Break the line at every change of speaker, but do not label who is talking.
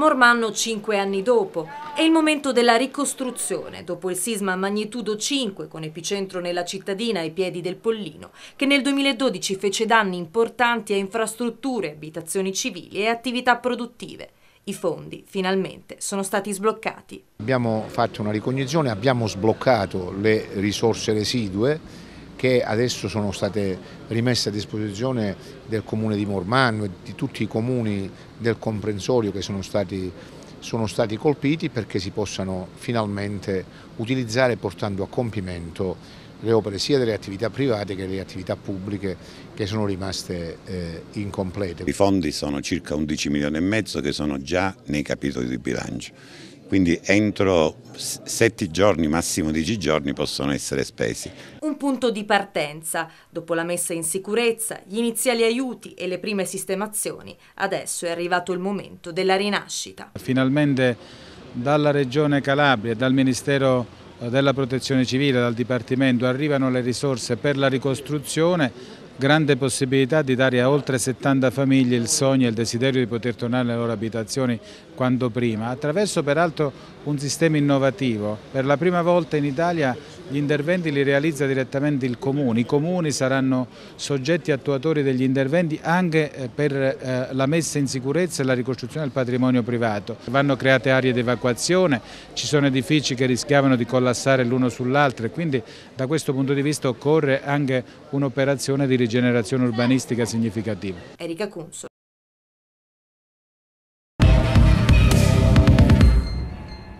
Mormanno cinque anni dopo. È il momento della ricostruzione, dopo il sisma magnitudo 5, con epicentro nella cittadina ai piedi del Pollino, che nel 2012 fece danni importanti a infrastrutture, abitazioni civili e attività produttive. I fondi finalmente sono stati sbloccati.
Abbiamo fatto una ricognizione, abbiamo sbloccato le risorse residue che adesso sono state rimesse a disposizione del comune di Mormanno e di tutti i comuni del comprensorio che sono stati, sono stati colpiti perché si possano finalmente utilizzare portando a compimento le opere sia delle attività private che delle attività pubbliche che sono rimaste eh, incomplete. I
fondi sono circa 11 milioni e mezzo che sono già nei capitoli di bilancio quindi entro sette giorni, massimo dieci giorni possono essere spesi. Un
punto di partenza, dopo la messa in sicurezza, gli iniziali aiuti e le prime sistemazioni, adesso è arrivato il momento della rinascita.
Finalmente dalla Regione Calabria, dal Ministero eh, della Protezione Civile, dal Dipartimento, arrivano le risorse per la ricostruzione grande possibilità di dare a oltre 70 famiglie il sogno e il desiderio di poter tornare alle loro abitazioni quanto prima, attraverso peraltro un sistema innovativo. Per la prima volta in Italia gli interventi li realizza direttamente il Comune, i Comuni saranno soggetti attuatori degli interventi anche eh, per eh, la messa in sicurezza e la ricostruzione del patrimonio privato. Vanno create aree di evacuazione, ci sono edifici che rischiavano di collassare l'uno sull'altro e quindi da questo punto di vista occorre anche un'operazione di rigenerazione urbanistica significativa.
Erika Cunso.